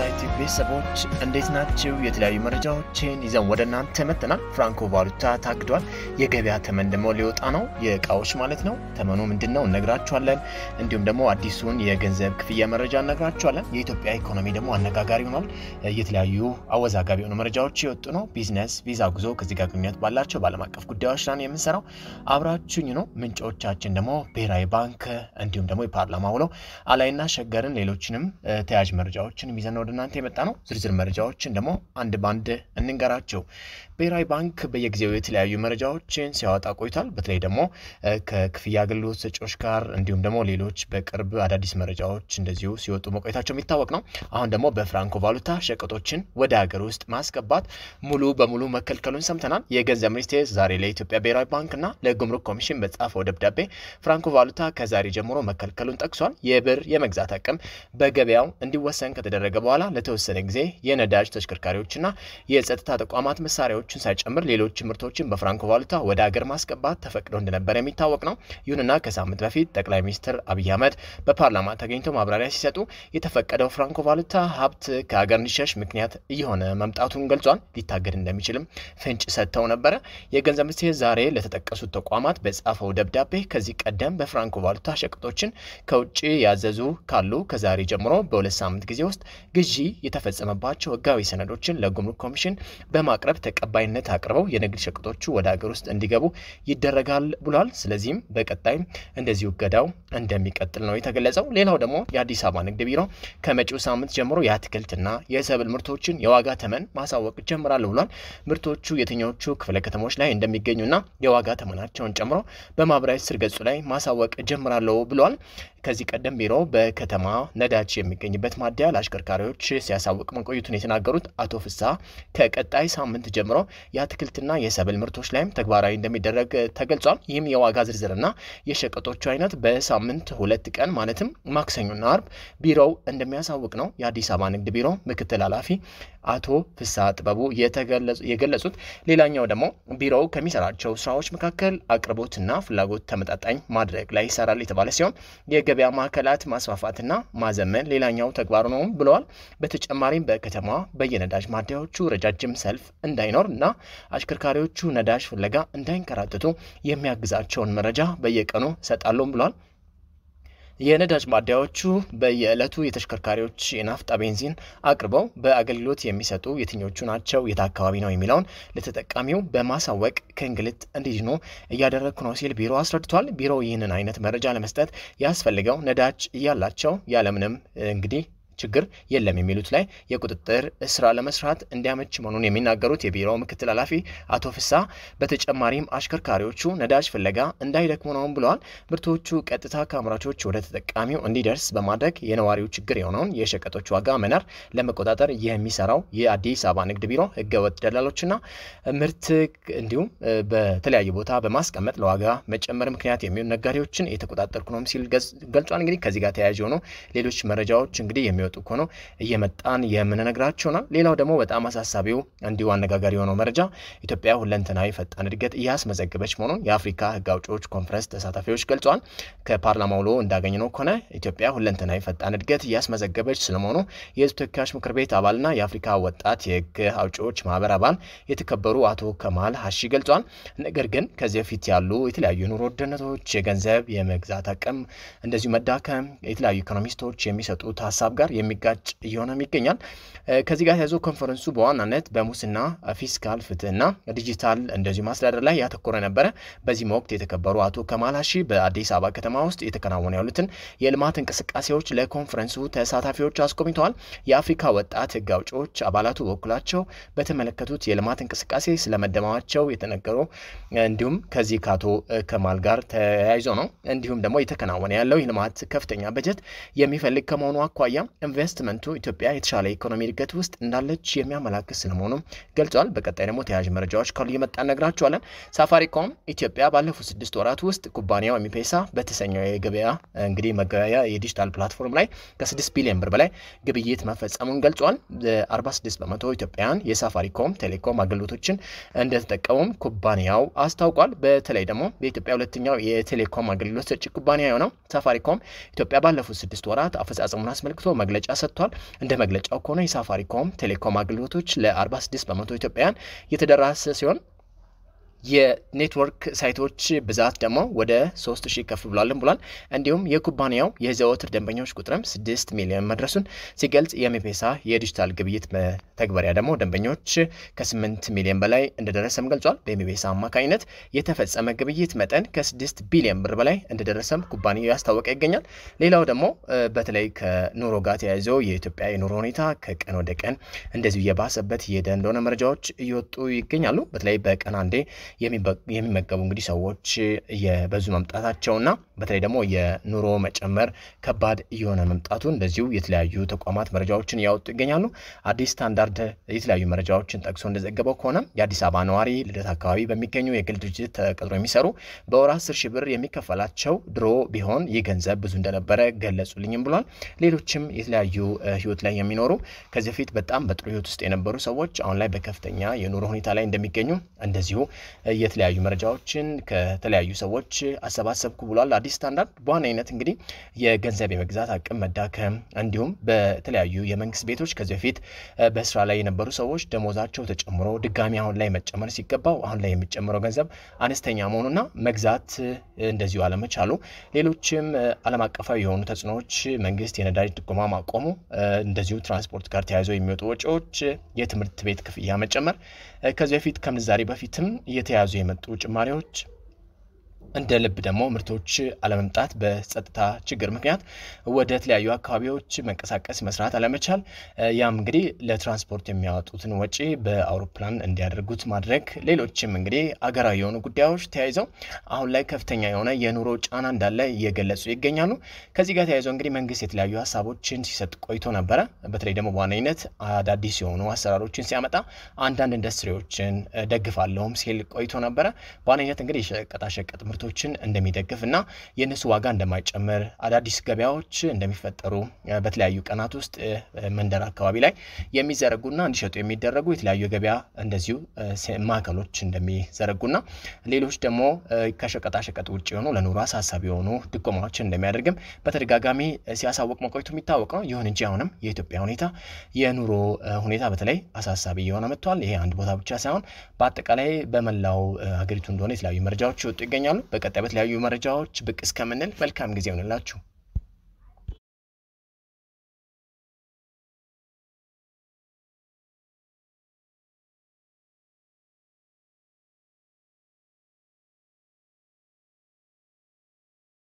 ሳይቲ ቤተሰቦች እንዴት ናቸው? የተለያዩ መረጃዎችን ይዘን ወደ እናንተ መጥተናል። ፍራንኮ ቫሉታ ታግዷል። የገበያ ተመን ደግሞ ሊወጣ ነው፣ የእቃዎች ማለት ነው። ተመኑ ምንድን ነው እነግራችኋለን። እንዲሁም ደግሞ አዲሱን የገንዘብ ክፍያ መረጃ እነግራችኋለን። የኢትዮጵያ ኢኮኖሚ ደግሞ አነጋጋሪ ሆኗል። የተለያዩ አወዛጋቢ የሆኑ መረጃዎች የወጡ ነው። ቢዝነስ፣ ቪዛ፣ ጉዞ ከዚህ ጋር ግንኙነት ባላቸው በዓለም አቀፍ ጉዳዮች ላይ የምንሰራው አብራችሁኝ ነው። ምንጮቻችን ደግሞ ብሔራዊ ባንክ እንዲሁም ደግሞ የፓርላማ ውለው አላይና ሸገርን ሌሎችንም ተያዥ መረጃዎችን ይዘን ነው ወደ እናንተ የመጣ ነው። ዝርዝር መረጃዎችን ደግሞ አንድ ባንድ እንንገራቸው። ብሔራዊ ባንክ በየጊዜው የተለያዩ መረጃዎችን ሲያወጣ ቆይቷል። በተለይ ደግሞ ከክፍያ አገልግሎት ሰጪዎች ጋር እንዲሁም ደግሞ ሌሎች በቅርብ አዳዲስ መረጃዎች እንደዚሁ ሲወጡ መቆየታቸው የሚታወቅ ነው። አሁን ደግሞ በፍራንኮ ቫሉታ ሸቀጦችን ወደ ሀገር ውስጥ ማስገባት ሙሉ በሙሉ መከልከሉን ሰምተናል። የገንዘብ ሚኒስቴር ዛሬ ለኢትዮጵያ ብሔራዊ ባንክና ለጉምሩክ ኮሚሽን በጻፈው ደብዳቤ ፍራንኮ ቫሉታ ከዛሬ ጀምሮ መከልከሉን ጠቅሷል። የብር የመግዛት አቅም በገበያው እንዲወሰን ከተደረገ በኋላ በኋላ ለተወሰነ ጊዜ የነዳጅ ተሽከርካሪዎችና የጸጥታ ተቋማት መሳሪያዎችን ሳይጨምር ሌሎች ምርቶችን በፍራንኮ ቫሉታ ወደ አገር ማስገባት ተፈቅዶ እንደነበረ የሚታወቅ ነው። ይሁንና ከሳምንት በፊት ጠቅላይ ሚኒስትር አብይ አህመድ በፓርላማ ተገኝተው ማብራሪያ ሲሰጡ የተፈቀደው ፍራንኮ ቫሉታ ሀብት ከሀገር እንዲሸሽ ምክንያት እየሆነ መምጣቱን ገልጿል። ሊታገድ እንደሚችልም ፍንጭ ሰጥተው ነበረ። የገንዘብ ሚኒስቴር ዛሬ ለተጠቀሱት ተቋማት በጻፈው ደብዳቤ ከዚህ ቀደም በፍራንኮ ቫሉታ ሸቀጦችን ከውጭ ያዘዙ ካሉ ከዛሬ ጀምሮ በሁለት ሳምንት ጊዜ ውስጥ ግዢ የተፈጸመባቸው ህጋዊ ሰነዶችን ለጉምሩክ ኮሚሽን በማቅረብ ተቀባይነት አቅርበው የንግድ ሸቀጦቹ ወደ ሀገር ውስጥ እንዲገቡ ይደረጋል ብሏል። ስለዚህም በቀጣይ እንደዚሁ እገዳው እንደሚቀጥል ነው የተገለጸው። ሌላው ደግሞ የአዲስ አበባ ንግድ ቢሮ ከመጪው ሳምንት ጀምሮ የአትክልትና የሰብል ምርቶችን የዋጋ ተመን ማሳወቅ ጀምራለሁ ብሏል። ምርቶቹ የትኞቹ ክፍለ ከተሞች ላይ እንደሚገኙና የዋጋ ተመናቸውን ጨምሮ በማህበራዊ ስር ገጹ ላይ ማሳወቅ ጀምራለሁ ብሏል። ከዚህ ቀደም ቢሮ በከተማ ነዳጅ የሚገኝበት ማደያ ለአሽከርካሪዎች ለነዋሪዎች ሲያሳውቅ መቆየቱን የተናገሩት አቶ ፍስሐ ከቀጣይ ሳምንት ጀምሮ የአትክልትና የሰብል ምርቶች ላይም ተግባራዊ እንደሚደረግ ተገልጿል። ይህም የዋጋ ዝርዝርና የሸቀጦቹ አይነት በሳምንት ሁለት ቀን ማለትም ማክሰኞና አርብ ቢሮው እንደሚያሳውቅ ነው የአዲስ አበባ ንግድ ቢሮ ምክትል ኃላፊ አቶ ፍስሐ ጥበቡ የገለጹት። ሌላኛው ደግሞ ቢሮው ከሚሰራቸው ስራዎች መካከል አቅርቦትና ፍላጎት ተመጣጣኝ ማድረግ ላይ ይሰራል የተባለ ሲሆን የገበያ ማዕከላት ማስፋፋትና ማዘመን ሌላኛው ተግባሩ ነው ብለዋል። በተጨማሪም በከተማ በየነዳጅ ማደያዎቹ ረጃጅም ሰልፍ እንዳይኖር እና አሽከርካሪዎቹ ነዳጅ ፍለጋ እንዳይንከራተቱ የሚያግዛቸውን መረጃ በየቀኑ ሰጣሉም ብለዋል። የነዳጅ ማደያዎቹ በየዕለቱ የተሽከርካሪዎች የናፍጣ ቤንዚን አቅርበው በአገልግሎት የሚሰጡ የትኞቹ ናቸው፣ የት አካባቢ ነው የሚለውን ለተጠቃሚው በማሳወቅ ከእንግልት እንዲድኑ እያደረግኩ ነው ሲል ቢሮ አስረድቷል። ቢሮው ይህንን አይነት መረጃ ለመስጠት ያስፈልገው ነዳጅ እያላቸው ያለምንም እንግዲህ ችግር የለም የሚሉት ላይ የቁጥጥር ስራ ለመስራት እንዲያመች መሆኑን የሚናገሩት የቢሮው ምክትል ኃላፊ አቶ ፍሳ በተጨማሪም አሽከርካሪዎቹ ነዳጅ ፍለጋ እንዳይደክሙ ነውም ብለዋል። ምርቶቹ ቀጥታ ከአምራቾች ወደ ተጠቃሚው እንዲደርስ በማድረግ የነዋሪው ችግር የሆነውን የሸቀጦች ዋጋ መናር ለመቆጣጠር የሚሰራው የአዲስ አበባ ንግድ ቢሮ ህገወጥ ደላሎችና ምርት እንዲሁም በተለያዩ ቦታ በማስቀመጥ ለዋጋ መጨመር ምክንያት የሚሆን ነጋዴዎችን የተቆጣጠርኩ ነው ሲል ገልጿል። እንግዲህ ከዚህ ጋር ተያያዥ የሆኑ ሌሎች መረጃዎች እንግዲህ የሚወ እየተገለጡ እኮ ነው እየመጣን የምንነግራቸውና ሌላው ደግሞ በጣም አሳሳቢው እንዲሁ አነጋጋሪ የሆነው መረጃ ኢትዮጵያ ሁለንተናዊ ፈጣን እድገት እያስመዘገበች መሆኑን የአፍሪካ ሕግ አውጪዎች ኮንፈረንስ ተሳታፊዎች ገልጸዋል። ሎ ውሎ ነው ከሆነ ኢትዮጵያ ሁለንተናዊ ፈጣን እድገት እያስመዘገበች ስለመሆኑ የህዝብ ተወካዮች ምክር ቤት አባልና የአፍሪካ ወጣት የህግ አውጪዎች ማህበር አባል የተከበሩ አቶ ከማል ሀሺ ገልጿል። ነገር ግን ከዚህ በፊት ያሉ የተለያዩ ኑሮ ውድነቶች፣ የገንዘብ የመግዛት አቅም እንደዚሁ መዳከም የተለያዩ ኢኮኖሚስቶች የሚሰጡት ሀሳብ ጋር የሚጋጭ እየሆነም ይገኛል። ከዚህ ጋር ተያይዞ ኮንፈረንሱ በዋናነት በሙስና ፊስካል ፍትህና ዲጂታል እንደዚሁ ማስተዳደር ላይ ያተኮረ ነበረ። በዚህም ወቅት የተከበሩ አቶ ከማላሺ በአዲስ አበባ ከተማ ውስጥ የተከናወኑ ያሉትን የልማት እንቅስቃሴዎች ለኮንፈረንሱ ተሳታፊዎች አስጎብኝተዋል። የአፍሪካ ወጣት ህግ አውጪዎች አባላቱ በኩላቸው በተመለከቱት የልማት እንቅስቃሴ ስለመደማቸው የተነገረው እንዲሁም ከዚህ ከአቶ ከማል ጋር ተያይዞ ነው። እንዲሁም ደግሞ የተከናወነ ያለው የልማት ከፍተኛ በጀት የሚፈልግ ከመሆኑ አኳያ ኢንቨስትመንቱ ኢትዮጵያ የተሻለ ኢኮኖሚ እድገት ውስጥ እንዳለች የሚያመላክት ስለመሆኑ ገልጿል። በቀጣይ ደግሞ ተያያዥ መረጃዎች ካሉ እየመጣ እነግራችኋለን። ሳፋሪኮም ኢትዮጵያ ባለፉት ስድስት ወራት ውስጥ ኩባንያው ኤምፔሳ በተሰኘው የገበያ እንግዲህ መገበያ የዲጂታል ፕላትፎርም ላይ ከ6 ቢሊዮን ብር በላይ ግብይት መፈጸሙን ገልጿል። 46 በመቶ ኢትዮጵያውያን የሳፋሪኮም ቴሌኮም አገልግሎቶችን እንደተጠቀሙም ኩባንያው አስታውቋል። በተለይ ደግሞ በኢትዮጵያ ሁለተኛው የቴሌኮም አገልግሎት ሰጪ ኩባንያ የሆነው ሳፋሪኮም ኢትዮጵያ ባለፉት ስድስት ወራት አፈጻጸሙን አስመልክቶ መግለጫ ሰጥቷል። እንደ መግለጫው ከሆነ የሳፋሪኮም ቴሌኮም አገልግሎቶች ለ46 በመቶ ኢትዮጵያውያን የተደራሰ ሲሆን የኔትወርክ ሳይቶች ብዛት ደግሞ ወደ 3000 ከፍ ብሏልን ብሏል። እንዲሁም የኩባንያው የዘወትር ደንበኞች ቁጥርም 6 ሚሊዮን መድረሱን ሲገልጽ የኤምፔሳ የዲጂታል ግብይት መተግበሪያ ደግሞ ደንበኞች ከ8 ሚሊዮን በላይ እንደደረሰም ገልጿል። በኤምፔሳ አማካኝነት የተፈጸመ ግብይት መጠን ከ6 ቢሊዮን ብር በላይ እንደደረሰም ኩባንያው ያስታወቀ ይገኛል። ሌላው ደግሞ በተለይ ከኑሮ ጋር ተያይዞ የኢትዮጵያ የኑሮ ሁኔታ ከቀን ወደ ቀን እንደዚሁ የባሰበት የሄደ እንደሆነ መረጃዎች እየወጡ ይገኛሉ። በተለይ በቀን አንዴ የሚመገቡ እንግዲህ ሰዎች የበዙ መምጣታቸውና በተለይ ደግሞ የኑሮ መጨመር ከባድ እየሆነ መምጣቱ እንደዚሁ የተለያዩ ተቋማት መረጃዎችን እያወጡ ይገኛሉ። አዲስ ስታንዳርድ የተለያዩ መረጃዎችን ጠቅሶ እንደዘገበው ከሆነ የአዲስ አበባ ነዋሪ ልደት አካባቢ በሚገኙ የግል ድርጅት ተቀጥሮ የሚሰሩ በወር አስር ሺህ ብር የሚከፈላቸው ድሮ ቢሆን ይህ ገንዘብ ብዙ እንደነበረ ገለጹልኝም ብሏል። ሌሎችም የተለያዩ ህይወት ላይ የሚኖሩ ከዚህ በፊት በጣም በጥሩ ህይወት ውስጥ የነበሩ ሰዎች አሁን ላይ በከፍተኛ የኑሮ ሁኔታ ላይ እንደሚገኙ እንደዚሁ የተለያዩ መረጃዎችን ከተለያዩ ሰዎች አሰባሰብኩ ብሏል። አዲስ ስታንዳርድ በዋነኝነት እንግዲህ የገንዘብ የመግዛት አቅም መዳከም እንዲሁም በተለያዩ የመንግስት ቤቶች ከዚህ በፊት በስራ ላይ የነበሩ ሰዎች ደሞዛቸው ተጨምሮ ድጋሚ አሁን ላይ መጨመር ሲገባው አሁን ላይ የሚጨምረው ገንዘብ አነስተኛ መሆኑና መግዛት እንደዚሁ አለመቻሉ፣ ሌሎችም ዓለም አቀፋዊ የሆኑ ተጽዕኖዎች መንግስት የነዳጅ ድጎማ ማቆሙ፣ እንደዚሁ ትራንስፖርት ጋር ተያይዘው የሚወጡ ወጪዎች፣ የትምህርት ቤት ክፍያ መጨመር ከዚህ በፊት ከምንዛሬ በፊትም ተያዙ የመጡ ጭማሪዎች እንደ ልብ ደግሞ ምርቶች አለመምጣት በጸጥታ ችግር ምክንያት ወደ ተለያዩ አካባቢዎች መንቀሳቀስ መስራት አለመቻል፣ ያም እንግዲህ ለትራንስፖርት የሚያወጡትን ወጪ በአውሮፕላን እንዲያደርጉት ማድረግ፣ ሌሎችም እንግዲህ አገራዊ የሆኑ ጉዳዮች ተያይዘው አሁን ላይ ከፍተኛ የሆነ የኑሮ ጫና እንዳለ እየገለጹ ይገኛሉ። ከዚህ ጋር ተያይዘው እንግዲህ መንግስት የተለያዩ ሀሳቦችን ሲሰጥ ቆይቶ ነበረ። በተለይ ደግሞ በዋነኝነት አዳዲስ የሆኑ አሰራሮችን ሲያመጣ አንዳንድ ኢንዱስትሪዎችን ደግፋለሁም ሲል ቆይቶ ነበረ። በዋነኝነት እንግዲህ የሸቀጣሸቀጥ ምርት ምርቶችን እንደሚደግፍ እና የእነሱ ዋጋ እንደማይጨምር አዳዲስ ገበያዎች እንደሚፈጠሩ በተለያዩ ቀናት ውስጥ መንደር አካባቢ ላይ የሚዘረጉና እንዲሸጡ የሚደረጉ የተለያዩ ገበያ እንደዚሁ ማዕከሎች እንደሚዘረጉና ሌሎች ደግሞ ከሸቀጣሸቀጥ ውጭ የሆኑ ለኑሮ አሳሳቢ የሆኑ ድጎማዎችን እንደሚያደርግም በተደጋጋሚ ሲያሳውቅ መቆየቱ የሚታወቅ ነው። ይሁን እንጂ አሁንም የኢትዮጵያ ሁኔታ የኑሮ ሁኔታ በተለይ አሳሳቢ እየሆነ መጥቷል። ይሄ አንድ ቦታ ብቻ ሳይሆን በአጠቃላይ በመላው ሀገሪቱ እንደሆነ የተለያዩ መረጃዎች ይወጡ ይገኛሉ። በቀጣይ በተለያዩ መረጃዎች ብቅ እስከምንል መልካም ጊዜ ይሆንላችሁ።